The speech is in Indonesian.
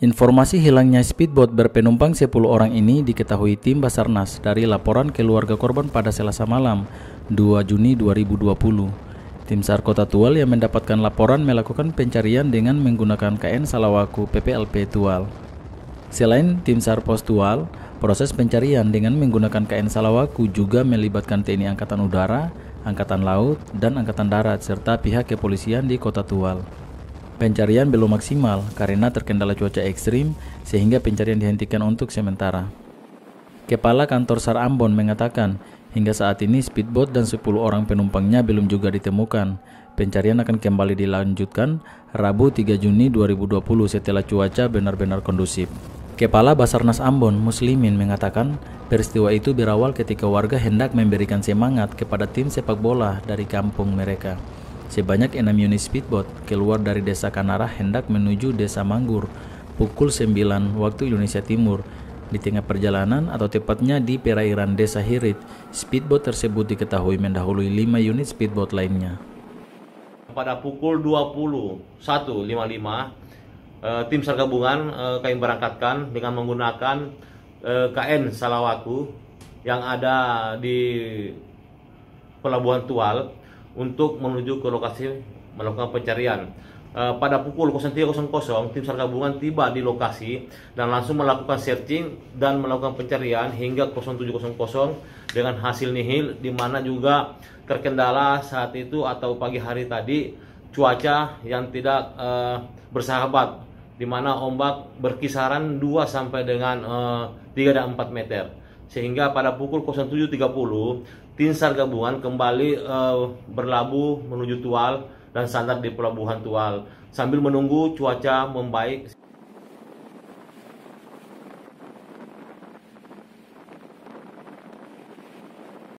Informasi hilangnya speedboat berpenumpang 10 orang ini diketahui tim Basarnas dari laporan keluarga korban pada Selasa malam, 2 Juni 2020. Tim SAR Kota Tual yang mendapatkan laporan melakukan pencarian dengan menggunakan KN Salawaku PPLP Tual. Selain tim SAR Pos Tual, proses pencarian dengan menggunakan KN Salawaku juga melibatkan TNI Angkatan Udara, Angkatan Laut, dan Angkatan Darat serta pihak kepolisian di Kota Tual. Pencarian belum maksimal karena terkendala cuaca ekstrim sehingga pencarian dihentikan untuk sementara. Kepala Kantor SAR Ambon mengatakan, hingga saat ini speedboat dan 10 orang penumpangnya belum juga ditemukan. Pencarian akan kembali dilanjutkan Rabu 3 Juni 2020 setelah cuaca benar-benar kondusif. Kepala Basarnas Ambon Muslimin mengatakan, peristiwa itu berawal ketika warga hendak memberikan semangat kepada tim sepak bola dari kampung mereka. Sebanyak enam unit speedboat keluar dari desa Kanara hendak menuju desa Manggur pukul 9 waktu Indonesia Timur. Di tengah perjalanan atau tepatnya di perairan desa Hirit, speedboat tersebut diketahui mendahului 5 unit speedboat lainnya. Pada pukul 21.55, eh, tim SAR gabungan eh, kami berangkatkan dengan menggunakan eh, KN Salawaku yang ada di Pelabuhan Tual untuk menuju ke lokasi melakukan pencarian. Eh, pada pukul 03.00, tim SAR gabungan tiba di lokasi dan langsung melakukan searching dan melakukan pencarian hingga 07.00 dengan hasil nihil di mana juga terkendala saat itu atau pagi hari tadi cuaca yang tidak uh, bersahabat di mana ombak berkisaran 2 sampai dengan uh, eh, 3 dan 4 meter sehingga pada pukul 07.30 tim SAR gabungan kembali e, berlabuh menuju Tual dan sandar di pelabuhan Tual sambil menunggu cuaca membaik.